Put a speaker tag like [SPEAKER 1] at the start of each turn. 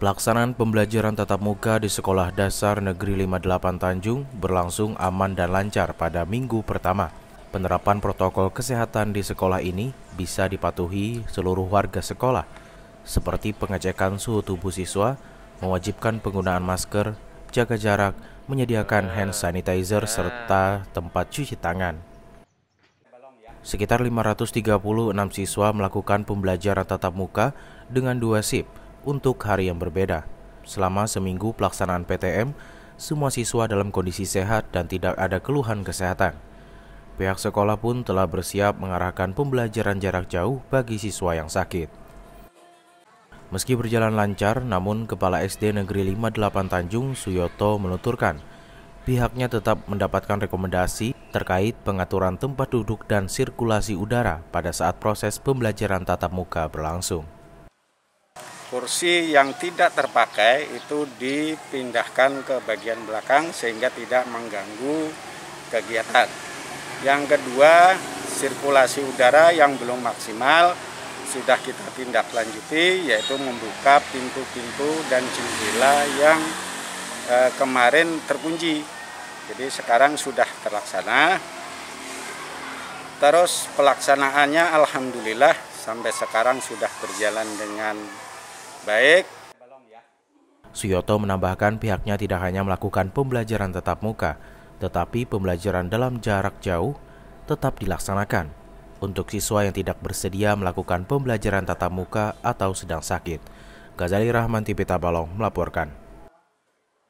[SPEAKER 1] Pelaksanaan pembelajaran tatap muka di Sekolah Dasar Negeri 58 Tanjung berlangsung aman dan lancar pada minggu pertama. Penerapan protokol kesehatan di sekolah ini bisa dipatuhi seluruh warga sekolah, seperti pengecekan suhu tubuh siswa, mewajibkan penggunaan masker, jaga jarak, menyediakan hand sanitizer, serta tempat cuci tangan. Sekitar 536 siswa melakukan pembelajaran tatap muka dengan dua sip – untuk hari yang berbeda. Selama seminggu pelaksanaan PTM, semua siswa dalam kondisi sehat dan tidak ada keluhan kesehatan. Pihak sekolah pun telah bersiap mengarahkan pembelajaran jarak jauh bagi siswa yang sakit. Meski berjalan lancar, namun Kepala SD Negeri 58 Tanjung Suyoto menuturkan, pihaknya tetap mendapatkan rekomendasi terkait pengaturan tempat duduk dan sirkulasi udara pada saat proses pembelajaran tatap muka berlangsung
[SPEAKER 2] kursi yang tidak terpakai itu dipindahkan ke bagian belakang sehingga tidak mengganggu kegiatan. Yang kedua, sirkulasi udara yang belum maksimal sudah kita tindak lanjuti yaitu membuka pintu-pintu dan jendela yang e, kemarin terkunci. Jadi sekarang sudah terlaksana. Terus pelaksanaannya alhamdulillah sampai sekarang sudah berjalan dengan Baik.
[SPEAKER 1] Suyoto menambahkan pihaknya tidak hanya melakukan pembelajaran tetap muka, tetapi pembelajaran dalam jarak jauh tetap dilaksanakan untuk siswa yang tidak bersedia melakukan pembelajaran tatap muka atau sedang sakit. Ghazali Rahman Tipita Balong melaporkan.